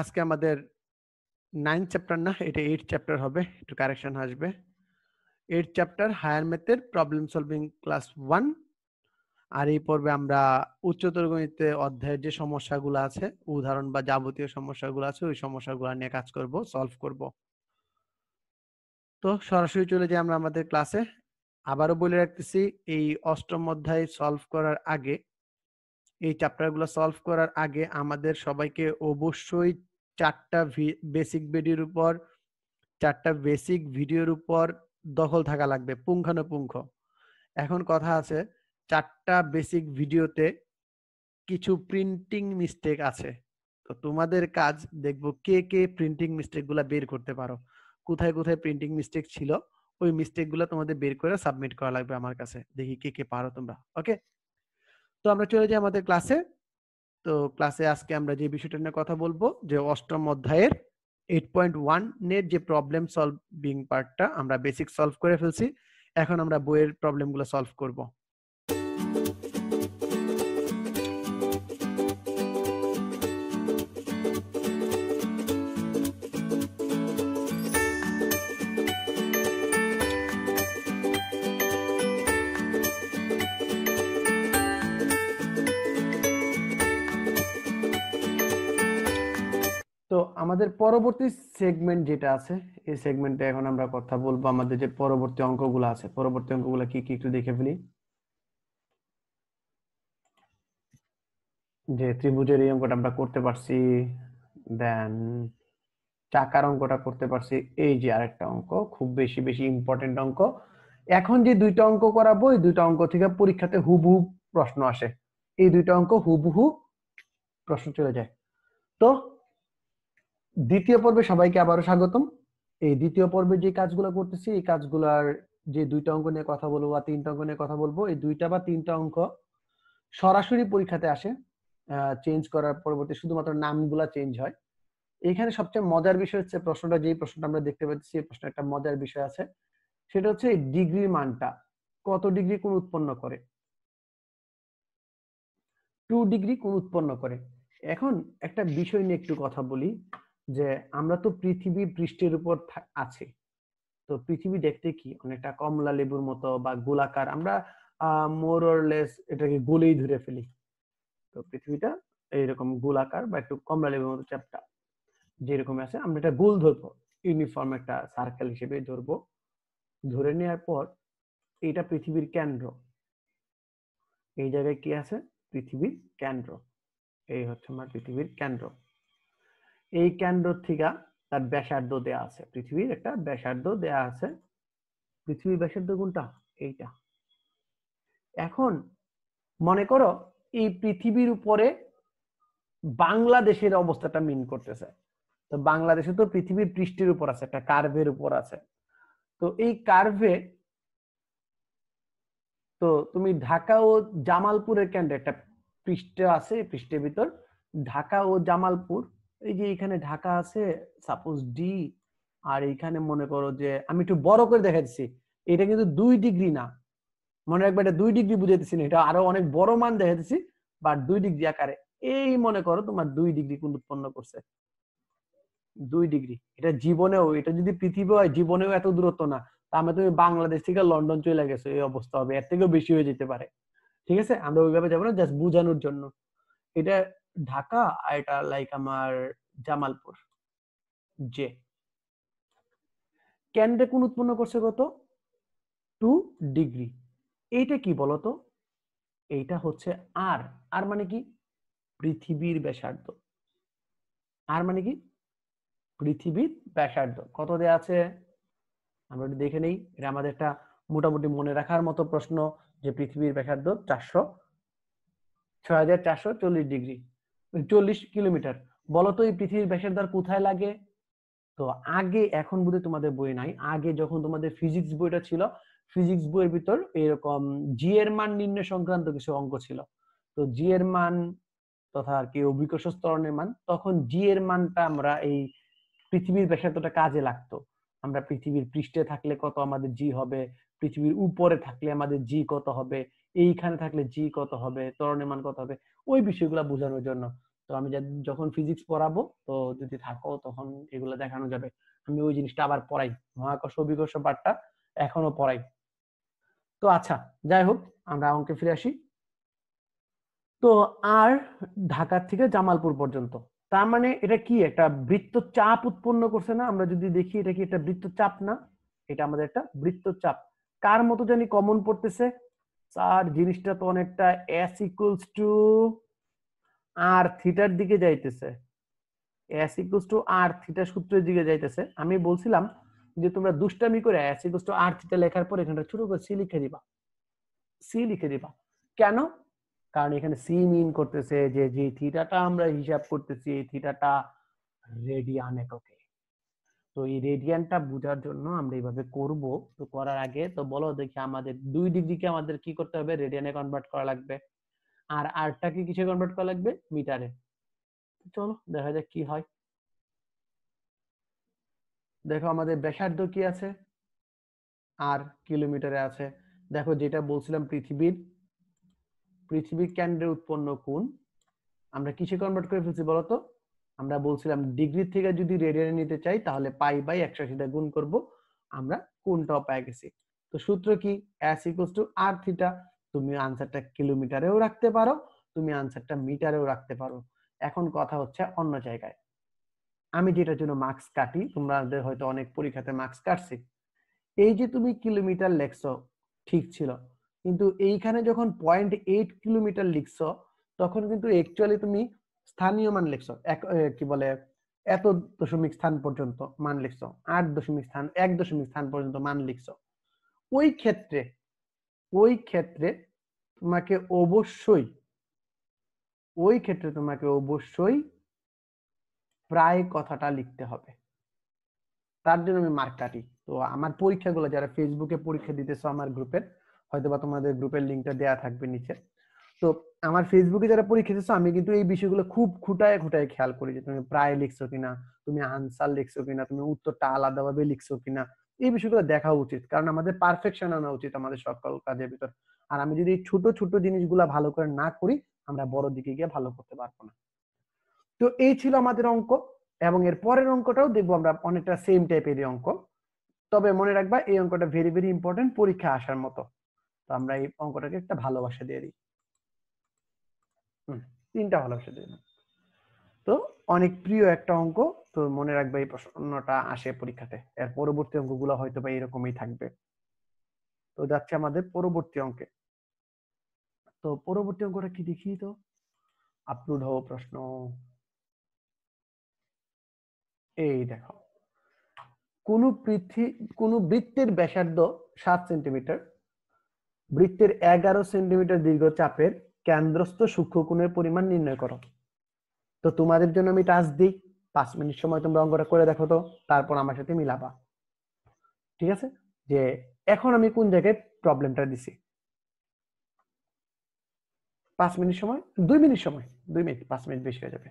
আজকে আমাদের nine chapter না এটা এইট চ্যাপ্টার হবে একটু কারেকশন আসবে এইট চ্যাপ্টার হায়ার ম্যাথের প্রবলেম সলভিং ক্লাস ওয়ান আর এই পর্বে আমরা উচ্চতর গণিতে অধ্যায়ের যে সমস্যাগুলো আছে উদাহরণ বা যাবতীয় সমস্যাগুলো আছে ওই সমস্যাগুলো নিয়ে কাজ করব সলভ করব তো সরাসরি চলে যাই আমরা আমাদের ক্লাসে আবারও বলে রাখতেছি এই অষ্টম অধ্যায় সলভ করার আগে এই চ্যাপ্টারগুলো সলভ করার আগে আমাদের সবাইকে অবশ্যই চারটা বেসিক ভিডিওর উপর চারটা বেসিক ভিডিওর উপর দখল থাকা লাগবে পুঙ্খানুপুঙ্খ এখন কথা আছে চারটা বেসিক ভিডিওতে কিছু প্রিন্টিং মিস্টেক আছে তো তোমাদের কাজ দেখবো কে কে প্রিন্টিং মিস্টেকগুলো বের করতে পারো কোথায় কোথায় প্রিন্টিং মিস্টেক ছিল ওই মিস্টেকগুলো তোমাদের বের করে সাবমিট করা লাগবে আমার কাছে দেখি কে কে পারো তোমরা ওকে তো আমরা চলে যাই আমাদের ক্লাসে তো ক্লাসে আজকে আমরা যে বিষয়টা নিয়ে কথা বলবো যে অষ্টম অধ্যায়ের এইট পয়েন্ট এর যে প্রবলেম সলভিং পার্টটা আমরা বেসিক সলভ করে ফেলছি এখন আমরা বইয়ের প্রবলেমগুলো সলভ করব আমাদের পরবর্তী সেগমেন্ট যেটা আছে এই সেগমেন্টে এখন আমরা কথা বলবো আমাদের যে পরবর্তী অঙ্কগুলো আছে পরবর্তী অঙ্কগুলো কি কি একটু দেখে ফেলি যে ত্রিভুজের এই অঙ্কটা আমরা করতে পারছি দেন চাকার অঙ্কটা করতে পারছি এই যে আরেকটা অঙ্ক খুব বেশি বেশি ইম্পর্টেন্ট অঙ্ক এখন যে দুইটা অঙ্ক করাবো এই দুইটা অঙ্ক থেকে পরীক্ষাতে হুবহু প্রশ্ন আসে এই দুইটা অঙ্ক হুবহু প্রশ্ন চলে যায় তো দ্বিতীয় পর্বে সবাইকে আবারও স্বাগতম এই দ্বিতীয় পর্বে যে কাজগুলো করতেছি এই কাজগুলার যে দুইটা অঙ্ক নিয়ে কথা বলবো বা তিনটা অঙ্ক নিয়ে কথা বলবো এই দুইটা বা তিনটা অঙ্ক সরাসরি পরীক্ষাতে আসে চেঞ্জ করার পরবর্তী শুধুমাত্র নামগুলা চেঞ্জ হয় এখানে সবচেয়ে মজার বিষয় হচ্ছে প্রশ্নটা যেই প্রশ্নটা আমরা দেখতে পাচ্ছি এই প্রশ্ন একটা মজার বিষয় আছে সেটা হচ্ছে ডিগ্রির মানটা কত ডিগ্রি কোন উৎপন্ন করে টু ডিগ্রি কোন উৎপন্ন করে এখন একটা বিষয় নিয়ে একটু কথা বলি যে আমরা তো পৃথিবী পৃষ্ঠের উপর আছে তো পৃথিবী দেখতে কি অনেকটা কমলা লেবুর মতো বা গোলাকার আমরা মোরলেস এটাকে গোলেই ধরে ফেলি তো পৃথিবীটা এইরকম গোলাকার বা একটু কমলা লেবুর মতো চ্যাপটা যেরকম আছে আমরা এটা গোল ধরবো ইউনিফর্ম একটা সার্কেল হিসেবে ধরবো ধরে নেওয়ার পর এটা পৃথিবীর কেন্দ্র এই জায়গায় কি আছে পৃথিবীর কেন্দ্র এই হচ্ছে আমার পৃথিবীর কেন্দ্র এই কেন্দ্র থেকে তার ব্যাসার্ধ দেয়া আছে পৃথিবীর একটা ব্যাসার্ধ দেয়া আছে পৃথিবীর ব্যাসার্ধ কোনটা এইটা এখন মনে করো এই পৃথিবীর উপরে বাংলাদেশের অবস্থাটা মিন করতেছে তো বাংলাদেশে তো পৃথিবীর পৃষ্ঠের উপর আছে একটা কার্ভের উপর আছে তো এই কার্ভে তো তুমি ঢাকা ও জামালপুরের কেন্দ্রে একটা পৃষ্ঠ আছে পৃষ্ঠের ভিতর ঢাকা ও জামালপুর এই যে এখানে ঢাকা আছে সাপোজ ডি আর এইখানে মনে করো যে আমি একটু বড় করে দেখাচ্ছি এটা কিন্তু দুই ডিগ্রি না মনে রাখবে এটা দুই ডিগ্রি বুঝাইতেছি না এটা আরো অনেক বড় মান দেখাচ্ছি বা দুই ডিগ্রি আকারে এই মনে করো তোমার দুই ডিগ্রি কোন উৎপন্ন করছে দুই ডিগ্রি এটা জীবনেও এটা যদি পৃথিবী হয় জীবনেও এত দূরত্ব না তার মানে তুমি বাংলাদেশ থেকে লন্ডন চলে গেছো এই অবস্থা হবে এর থেকেও বেশি হয়ে যেতে পারে ঠিক আছে আমরা ওইভাবে যাবো না জাস্ট বুঝানোর জন্য এটা ঢাকা আর এটা লাইক আমার জামালপুর জে কেন্দ্রে কোন উৎপন্ন করছে কত টু ডিগ্রি এইটা কি বলতো এইটা হচ্ছে আর আর মানে কি পৃথিবীর ব্যাসার্ধ আর মানে কি পৃথিবীর ব্যাসার্ধ কত দেয়া আছে আমরা এটা দেখে নেই এটা আমাদের একটা মোটামুটি মনে রাখার মতো প্রশ্ন যে পৃথিবীর ব্যাসার্ধ চারশো ছয় হাজার চারশো চল্লিশ ডিগ্রি চল্লিশ কিলোমিটার বলতো এই পৃথিবীর ব্যাসের দ্বার কোথায় লাগে তো আগে এখন বুধে তোমাদের বই নাই আগে যখন তোমাদের ফিজিক্স বইটা ছিল ফিজিক্স বইয়ের ভিতর এরকম জি এর মান নির্ণয় সংক্রান্ত কিছু অঙ্ক ছিল তো জি এর মান তথা আর কি অভিকর্ষ স্তরণের মান তখন জি এর মানটা আমরা এই পৃথিবীর ব্যাসার্ধটা কাজে লাগতো আমরা পৃথিবীর পৃষ্ঠে থাকলে কত আমাদের জি হবে পৃথিবীর উপরে থাকলে আমাদের জি কত হবে এইখানে থাকলে জি কত হবে ত্বরণের মান কত হবে ওই বিষয়গুলো বোঝানোর জন্য তো আমি যখন ফিজিক্স পড়াবো তো যদি থাকো তখন এগুলো দেখানো যাবে আমি ওই জিনিসটা আবার পড়াই মহাকর্ষ অভিকর্ষ পাঠটা এখনো পড়াই তো আচ্ছা যাই হোক আমরা অঙ্কে ফিরে আসি তো আর ঢাকা থেকে জামালপুর পর্যন্ত তার মানে এটা কি একটা বৃত্ত চাপ উৎপন্ন করছে না আমরা যদি দেখি এটা কি একটা বৃত্ত চাপ না এটা আমাদের একটা বৃত্ত চাপ কার মতো জানি কমন পড়তেছে চার জিনিসটা তো অনেকটা এস ইকুয়ালস টু আর থিটার দিকে যাইতেছে S equals to R theta সূত্রের দিকে যাইতেছে আমি বলছিলাম যে তোমরা দুষ্টামি করে S equals to R theta লেখার পর এখানটা ছোট করে সি লিখে দিবা সি লিখে দিবা কেন কারণ এখানে সি মিন করতেছে যে যে থিটাটা আমরা হিসাব করতেছি এই থিটাটা রেডিয়ান এককে তো এই রেডিয়ানটা বোঝার জন্য আমরা এইভাবে করব তো করার আগে তো বলো দেখি আমাদের দুই ডিগ্রিকে আমাদের কি করতে হবে রেডিয়ানে কনভার্ট করা লাগবে আর আরটাকে কিসে কনভার্ট করা লাগবে মিটারে চলো দেখা যাক কি হয় দেখো আমাদের ব্যাসার্ধ কি আছে আর কিলোমিটারে আছে দেখো যেটা বলছিলাম পৃথিবীর পৃথিবীর কেন্দ্রে উৎপন্ন কোণ আমরা কিসে কনভার্ট করে ফেলছি বলতো আমরা বলছিলাম ডিগ্রি থেকে যদি রেডিয়ানে নিতে চাই তাহলে পাই বাই একশো আশিটা গুণ করবো আমরা কোনটাও পাই গেছি তো সূত্র কি S equals to R theta তুমি আনসারটা কিলোমিটারেও রাখতে পারো তুমি আনসারটা মিটারেও রাখতে পারো এখন কথা হচ্ছে অন্য জায়গায় আমি যেটার জন্য মার্কস কাটি তোমাদের হয়তো অনেক পরীক্ষাতে মার্কস কাটছি এই যে তুমি কিলোমিটার লেখছো ঠিক ছিল কিন্তু এইখানে যখন পয়েন্ট এইট কিলোমিটার লিখছ তখন কিন্তু একচুয়ালি তুমি স্থানীয় মান লিখছো কি বলে এত দশমিক স্থান পর্যন্ত মান লিখছো আট দশমিক স্থান এক দশমিক স্থান পর্যন্ত মান লিখছো ওই ক্ষেত্রে ওই ক্ষেত্রে তোমাকে অবশ্যই ওই ক্ষেত্রে তোমাকে অবশ্যই প্রায় কথাটা লিখতে হবে তার জন্য আমি মার্ক কাটি তো আমার পরীক্ষাগুলো যারা ফেসবুকে পরীক্ষা দিতেছো আমার গ্রুপের হয়তোবা তোমাদের গ্রুপের লিঙ্কটা দেওয়া থাকবে নিচে তো আমার ফেসবুকে যারা পরীক্ষা দিচ্ছ আমি কিন্তু এই বিষয়গুলো খুব খুঁটায় খুঁটায় খেয়াল করি যে তুমি প্রায় লিখছো কিনা তুমি আনসার লিখছো কিনা তুমি উত্তরটা আলাদাভাবে লিখছো কিনা এই বিষয়গুলো দেখা উচিত কারণ আমাদের পারফেকশন আনা উচিত আমাদের সকল কাজের ভিতর আর আমি যদি ছোট ছোট জিনিসগুলা ভালো করে না করি আমরা বড় দিকে গিয়ে ভালো করতে পারবো না তো এই ছিল আমাদের অঙ্ক এবং এর পরের অঙ্কটাও দেখবো আমরা অনেকটা সেম টাইপের অঙ্ক তবে মনে রাখবা এই অঙ্কটা ভেরি ভেরি ইম্পর্টেন্ট পরীক্ষা আসার মতো তো আমরা এই অঙ্কটাকে একটা ভালোবাসা দিয়ে দিই তিনটা ভালোবাসা দিন তো অনেক প্রিয় একটা অঙ্ক তো মনে রাখবে এই প্রশ্নটা আসে পরীক্ষাতে এর পরবর্তী অঙ্কগুলো হয়তো বা এরকমই থাকবে তো যাচ্ছে আমাদের পরবর্তী অঙ্কে তো পরবর্তী অঙ্কটা কি দেখি তো আপলোড হওয়া প্রশ্ন এই দেখো কোন পৃথিবী কোন বৃত্তের ব্যাসার্ধ সাত সেন্টিমিটার বৃত্তের এগারো সেন্টিমিটার দীর্ঘ চাপের কেন্দ্রস্থ সূক্ষ্মকোণের পরিমাণ নির্ণয় করো তো তোমাদের জন্য আমি টাচ দিই পাঁচ মিনিট সময় তোমরা অঙ্গটা করে দেখো তো তারপর আমার সাথে মিলাবা ঠিক আছে যে এখন আমি কোন জায়গায় প্রবলেমটা দিছি পাঁচ মিনিট সময় দুই মিনিট সময় দুই মিনিট পাঁচ মিনিট বেশি হয়ে যাবে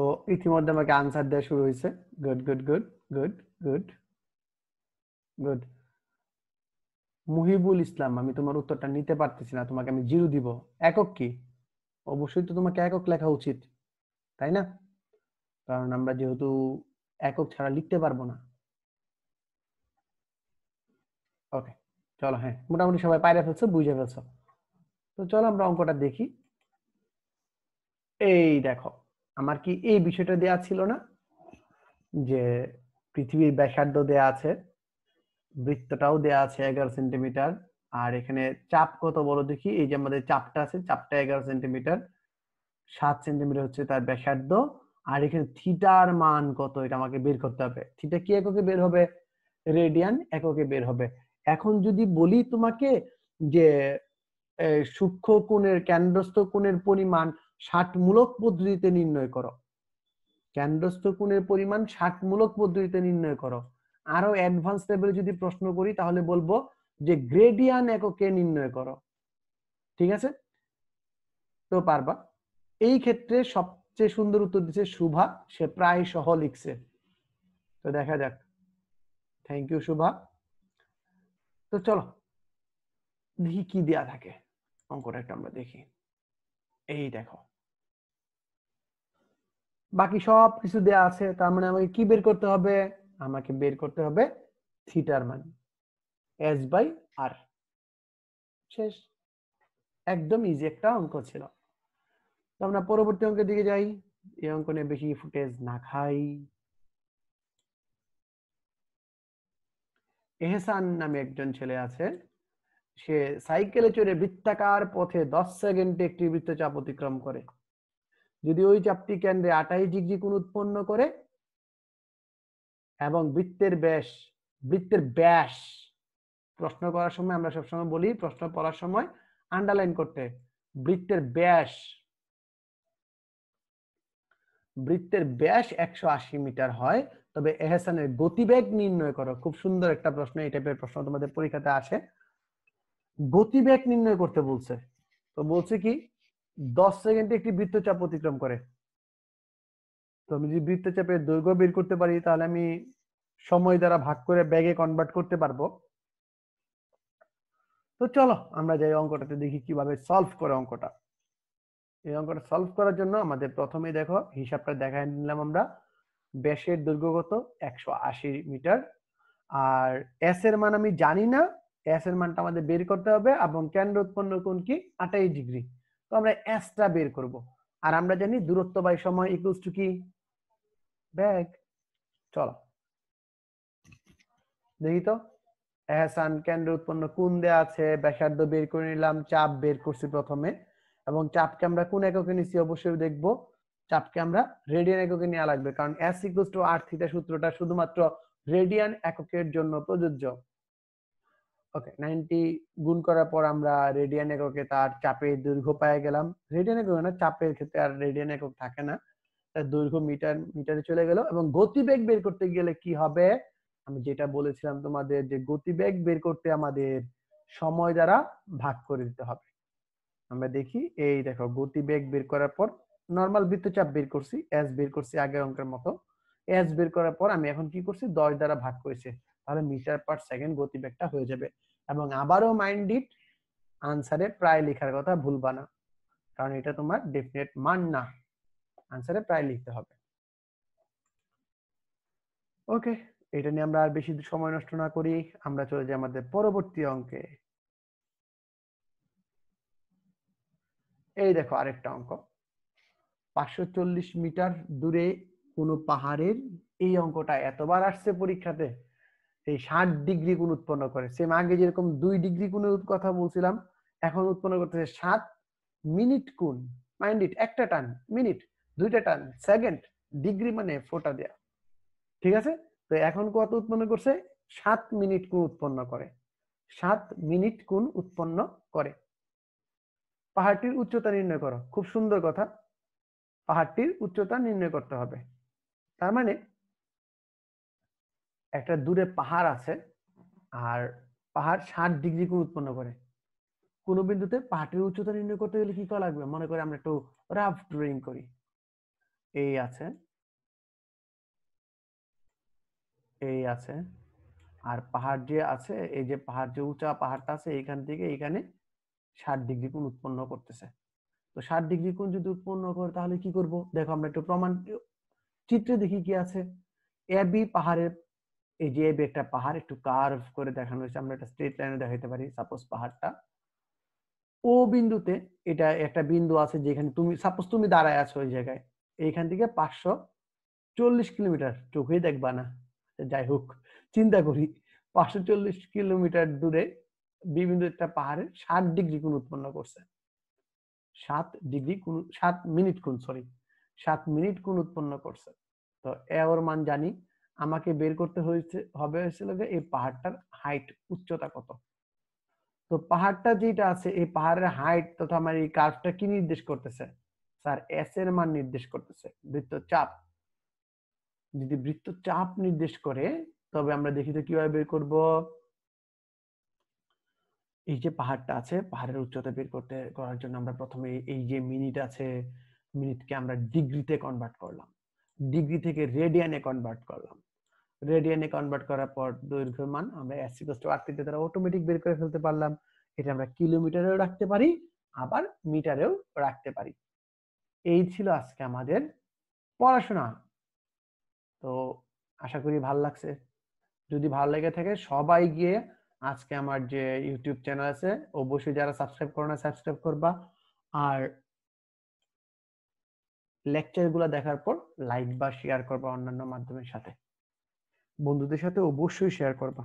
তো ইতিমধ্যে আমাকে আনসার দেওয়া শুরু হয়েছে good good good good good good Muhibul Islam আমি তোমার উত্তরটা নিতে পারতেছি না তোমাকে আমি জিরো দিব একক কি অবশ্যই তো তোমাকে একক লেখা উচিত তাই না কারণ আমরা যেহেতু একক ছাড়া লিখতে পারবো না ওকে চলো হ্যাঁ মোটামুটি সবাই পাইরে ফেলছো বুঝে ফেলছো তো চলো আমরা অঙ্কটা দেখি এই দেখো আমার কি এই বিষয়টা দেয়া ছিল না যে পৃথিবীর ব্যাসার্ধ দেয়া আছে বৃত্তটাও দেয়া আছে এগারো সেন্টিমিটার আর এখানে চাপ কত বড় দেখি এই যে আমাদের চাপটা আছে চাপটা এগারো সেন্টিমিটার সাত সেন্টিমিটার হচ্ছে তার ব্যাসার্ধ আর এখানে থিটার মান কত এটা আমাকে বের করতে হবে থিটা কি এককে বের হবে রেডিয়ান এককে বের হবে এখন যদি বলি তোমাকে যে সূক্ষ্ম কোণের কেন্দ্রস্থ কোণের পরিমাণ ষাটমূলক পদ্ধতিতে নির্ণয় করো কেন্দ্রস্থ কোণের পরিমাণ ষাটমূলক পদ্ধতিতে নির্ণয় করো আরো অ্যাডভান্স লেভেলে যদি প্রশ্ন করি তাহলে বলবো যে গ্রেডিয়ান এককে নির্ণয় করো ঠিক আছে তো পারবা এই ক্ষেত্রে সবচেয়ে সুন্দর উত্তর দিচ্ছে শুভা সে প্রায় সহ লিখছে তো দেখা যাক থ্যাংক ইউ শুভা তো চলো দেখি কি দেয়া থাকে অঙ্কটা একটা আমরা দেখি এই দেখো বাকি সব কিছু দেয়া আছে তার মানে আমাকে কি বের করতে হবে আমাকে বের করতে হবে থিটার মান এস বাই আর শেষ একদম ইজি একটা অঙ্ক ছিল তো আমরা পরবর্তী অঙ্কের দিকে যাই এই অঙ্ক নিয়ে বেশি ফুটেজ না খাই এহসান নামে একজন ছেলে আছে সে সাইকেলে চড়ে বৃত্তাকার পথে দশ সেকেন্ডে একটি বৃত্তচাপ অতিক্রম করে যদি ওই চাপটি কেন্দ্রে আটাই ডিগ্রি কোন উৎপন্ন করে এবং বৃত্তের ব্যাস বৃত্তের ব্যাস প্রশ্ন করার সময় আমরা সবসময় বলি প্রশ্ন পড়ার সময় আন্ডারলাইন করতে বৃত্তের ব্যাস বৃত্তের ব্যাস একশো আশি মিটার হয় তবে এহসানের গতিবেগ নির্ণয় করো খুব সুন্দর একটা প্রশ্ন এই টাইপের প্রশ্ন তোমাদের পরীক্ষাতে আসে গতিবেগ নির্ণয় করতে বলছে তো বলছে কি দশ সেকেন্ডে একটি বৃত্তচাপ অতিক্রম করে তো আমি যদি বৃত্তচাপের দৈর্ঘ্য বের করতে পারি তাহলে আমি সময় দ্বারা ভাগ করে ব্যাগে কনভার্ট করতে পারবো তো চলো আমরা যাই অঙ্কটাতে দেখি কিভাবে সলভ করে অঙ্কটা এই অঙ্কটা সলভ করার জন্য আমাদের প্রথমে দেখো হিসাবটা দেখায় নিলাম আমরা ব্যাসের দৈর্ঘ্য কত একশো আশি মিটার আর এস এর মান আমি জানি না এস এর মানটা আমাদের বের করতে হবে এবং কেন্দ্র উৎপন্ন কোন কি আটাইশ ডিগ্রি তো আমরা এসটা বের করব আর আমরা জানি দূরত্ব বাই সময় ইকুয়ালস টু কি ব্যাগ চলো দেখি তো এহসান কেন্দ্র উৎপন্ন কোন দেয়া আছে ব্যাসার্ধ বের করে নিলাম চাপ বের করছি প্রথমে এবং চাপকে আমরা কোন এককে নিছি অবশ্যই দেখব চাপকে আমরা রেডিয়ান এককে নেওয়া লাগবে কারণ S equals to R theta সূত্রটা শুধুমাত্র রেডিয়ান এককের জন্য প্রযোজ্য ওকে নাইনটি গুণ করার পর আমরা রেডিয়ান এককে তার চাপের দৈর্ঘ্য পেয়ে গেলাম রেডিয়ান একক না চাপের ক্ষেত্রে আর রেডিয়ান একক থাকে না তার দৈর্ঘ্য মিটার মিটারে চলে গেল এবং গতিবেগ বের করতে গেলে কি হবে আমি যেটা বলেছিলাম তোমাদের যে গতিবেগ বের করতে আমাদের সময় দ্বারা ভাগ করে দিতে হবে আমরা দেখি এই দেখো গতিবেগ বের করার পর নর্মাল বৃত্তচাপ বের করছি এস বের করছি আগের অঙ্কের মতো এস বের করার পর আমি এখন কি করছি দশ দ্বারা ভাগ করেছি তাহলে মিটার পার সেকেন্ড গতিবেগটা হয়ে যাবে এবং আবারও মাইন্ড ইট আনসারে প্রায় লেখার কথা ভুলবা না কারণ এটা তোমার ডেফিনেট মান না আনসারে প্রায় লিখতে হবে ওকে এটা নিয়ে আমরা আর বেশি সময় নষ্ট না করি আমরা চলে যাই আমাদের পরবর্তী অঙ্কে এই দেখো আরেকটা অঙ্ক পাঁচশো মিটার দূরে কোনো পাহাড়ের এই অঙ্কটা এতবার আসছে পরীক্ষাতে এই ষাট ডিগ্রি কোন উৎপন্ন করে সেম আগে যেরকম দুই ডিগ্রি কোন কথা বলছিলাম এখন উৎপন্ন করতেছে সাত মিনিট কোন মাইন্ড ইট একটা টান মিনিট দুইটা টান সেকেন্ড ডিগ্রি মানে ফোটা দেয়া ঠিক আছে তো এখন কত উৎপন্ন করছে সাত মিনিট কোন উৎপন্ন করে সাত মিনিট কোন উৎপন্ন করে পাহাড়টির উচ্চতা নির্ণয় করো খুব সুন্দর কথা পাহাড়টির উচ্চতা নির্ণয় করতে হবে তার মানে একটা দূরে পাহাড় আছে আর পাহাড় ষাট ডিগ্রি কোণ উৎপন্ন করে কোনো বিন্দুতে পাহাড়ের উচ্চতা নির্ণয় করতে গেলে কি করা লাগবে মনে করে আমরা একটু রাফ ড্রয়িং করি এই আছে এই আছে আর পাহাড় যে আছে এই যে পাহাড় যে উঁচা পাহাড়টা আছে এইখান থেকে এইখানে ষাট ডিগ্রি কোণ উৎপন্ন করতেছে তো ষাট ডিগ্রি কোণ যদি উৎপন্ন করে তাহলে কি করব দেখো আমরা একটু প্রমাণ চিত্রে দেখি কি আছে এবি পাহাড়ের এই যে একটা পাহাড় একটু কার্ভ করে দেখানো হয়েছে আমরা একটা স্ট্রেট লাইনে দেখাতে পারি সাপোজ পাহাড়টা ও বিন্দুতে এটা একটা বিন্দু আছে যেখানে তুমি সাপোজ তুমি দাঁড়ায় আছো ওই জায়গায় এইখান থেকে পাঁচশো চল্লিশ কিলোমিটার চোখে দেখবা না আচ্ছা, যাই হোক চিন্তা করি পাঁচশো চল্লিশ কিলোমিটার দূরে বিভিন্ন একটা পাহাড়ে ষাট ডিগ্রি কোন উৎপন্ন করছে সাত ডিগ্রি কোন সাত মিনিট কোন সরি সাত মিনিট কোন উৎপন্ন করছে তো এ ওর মান জানি আমাকে বের করতে হয়েছে হবে হয়েছিল যে এই পাহাড়টার হাইট উচ্চতা কত তো পাহাড়টা যেটা আছে এই পাহাড়ের হাইট তথা আমার এই কার্ভটা কি নির্দেশ করতেছে স্যার এস এর মান নির্দেশ করতেছে বৃত্ত চাপ যদি বৃত্ত চাপ নির্দেশ করে তবে আমরা দেখি তো কিভাবে বের করব এই যে পাহাড়টা আছে পাহাড়ের উচ্চতা বের করতে করার জন্য আমরা প্রথমে এই যে মিনিট আছে মিনিটকে আমরা ডিগ্রিতে কনভার্ট করলাম ডিগ্রি থেকে রেডিয়ানে কনভার্ট করলাম রেডিয়ানে কনভার্ট করার পর দৈর্ঘ্যের মান আমরা এস ইকোস টু আরটিতে দ্বারা অটোমেটিক বের করে ফেলতে পারলাম এটা আমরা কিলোমিটারেও রাখতে পারি আবার মিটারেও রাখতে পারি এই ছিল আজকে আমাদের পড়াশোনা তো আশা করি ভালো লাগছে যদি ভালো লেগে থাকে সবাই গিয়ে আজকে আমার যে ইউটিউব চ্যানেল আছে অবশ্যই যারা সাবস্ক্রাইব করো না সাবস্ক্রাইব করবা আর লেকচারগুলো দেখার পর লাইক বা শেয়ার করবা অন্যান্য মাধ্যমের সাথে বন্ধুদের সাথে অবশ্যই শেয়ার করবা